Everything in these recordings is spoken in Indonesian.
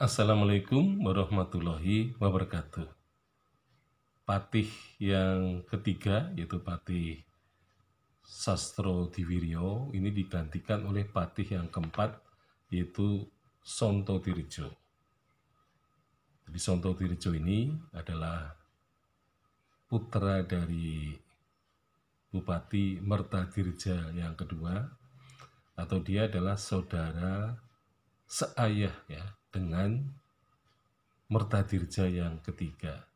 Assalamualaikum warahmatullahi wabarakatuh. Patih yang ketiga yaitu Patih Sastro Diwiryo ini digantikan oleh Patih yang keempat yaitu Sonto Tirjo. Jadi Sonto Tirjo ini adalah putra dari Bupati Merta Dirja yang kedua atau dia adalah saudara seayah ya dengan merta Mertadirja yang ketiga.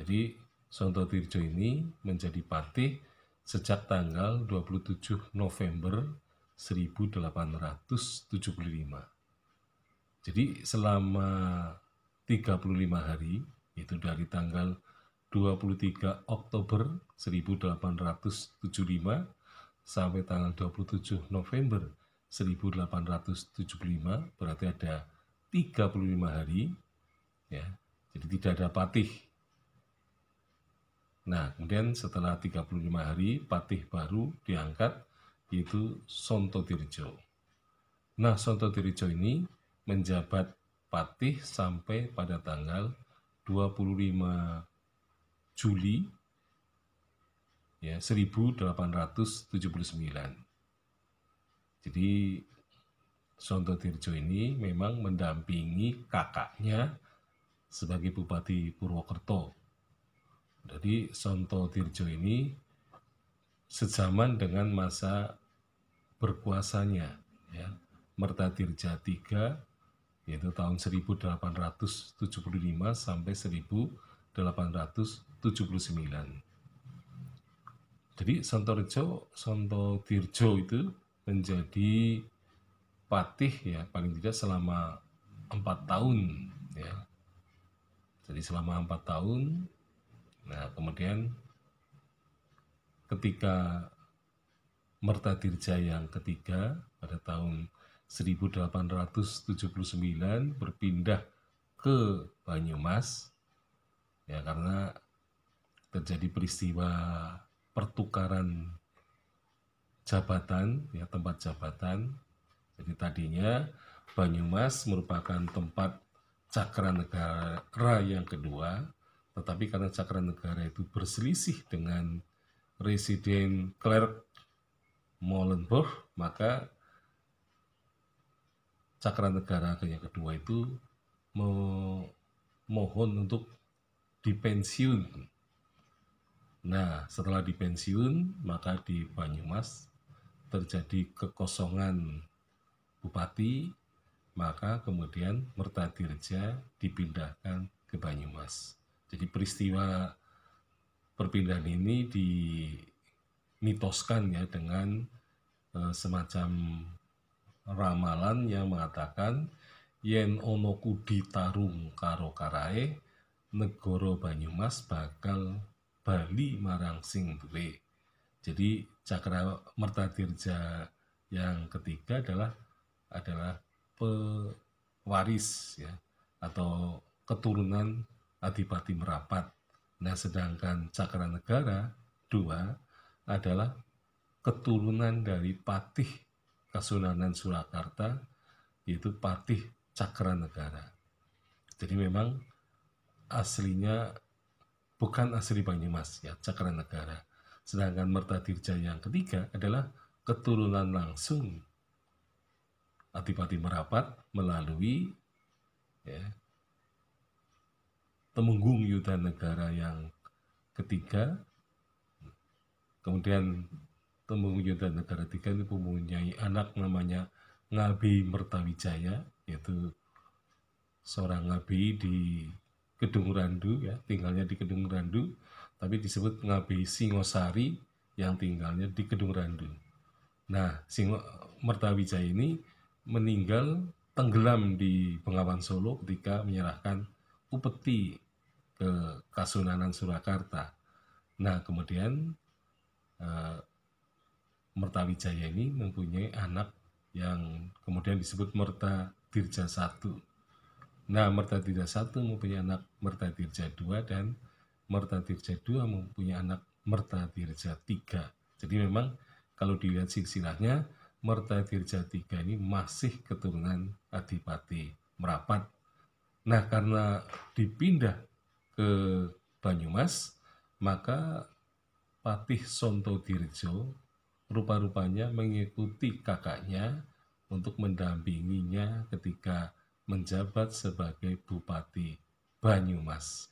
Jadi Sonto Tirjo ini menjadi patih sejak tanggal 27 November 1875. Jadi selama 35 hari, itu dari tanggal 23 Oktober 1875 sampai tanggal 27 November 1875 berarti ada 35 hari ya jadi tidak ada patih nah kemudian setelah 35 hari patih baru diangkat yaitu Sonto Tirjo nah Sonto Tirjo ini menjabat patih sampai pada tanggal 25 Juli ya 1879 jadi Sonto Tirjo ini memang mendampingi kakaknya sebagai Bupati Purwokerto. Jadi Sonto Tirjo ini sejaman dengan masa berkuasanya ya. Merta Tirja III yaitu tahun 1875 sampai 1879. Jadi Sonto Rejo, Tirjo itu menjadi patih ya paling tidak selama empat tahun ya jadi selama empat tahun nah kemudian ketika Merta Dirjaya yang ketiga pada tahun 1879 berpindah ke Banyumas ya karena terjadi peristiwa pertukaran jabatan ya tempat jabatan jadi tadinya Banyumas merupakan tempat cakra negara yang kedua tetapi karena cakra negara itu berselisih dengan residen Clerk Molenburg maka cakra negara yang kedua itu memohon untuk dipensiun Nah, setelah dipensiun, maka di Banyumas terjadi kekosongan bupati, maka kemudian Merta Mertadirja dipindahkan ke Banyumas. Jadi peristiwa perpindahan ini dimitoskan ya dengan eh, semacam ramalan yang mengatakan yen ono kudi tarung karo karae negoro Banyumas bakal bali marang sing Jadi cakra mertadirja yang ketiga adalah adalah pewaris ya atau keturunan adipati merapat. Nah, sedangkan cakra negara dua adalah keturunan dari patih Kasunanan Surakarta yaitu patih cakra negara. Jadi memang aslinya bukan asli Banyumas ya cakra negara Sedangkan Merta Dirja yang ketiga adalah keturunan langsung Adipati Merapat melalui ya, Temenggung Yudha Negara yang ketiga. Kemudian Temenggung Yudha Negara ketiga ini mempunyai anak namanya Ngabi Mertawijaya, yaitu seorang Ngabi di Kedung Randu, ya, tinggalnya di Kedung Randu tapi disebut Ngabehi Singosari yang tinggalnya di Kedung Randu. Nah, Singo Mertawijaya ini meninggal tenggelam di Bengawan Solo ketika menyerahkan upeti ke Kasunanan Surakarta. Nah, kemudian eh, Mertawijaya ini mempunyai anak yang kemudian disebut Merta Dirja I. Nah, Merta Dirja I mempunyai anak Merta Dirja II dan Merta Dirja 2 mempunyai anak Merta Dirja 3. Jadi memang kalau dilihat silsilahnya Merta Dirja 3 ini masih keturunan Adipati Merapat. Nah, karena dipindah ke Banyumas, maka Patih Sonto Dirjo rupa-rupanya mengikuti kakaknya untuk mendampinginya ketika menjabat sebagai Bupati Banyumas.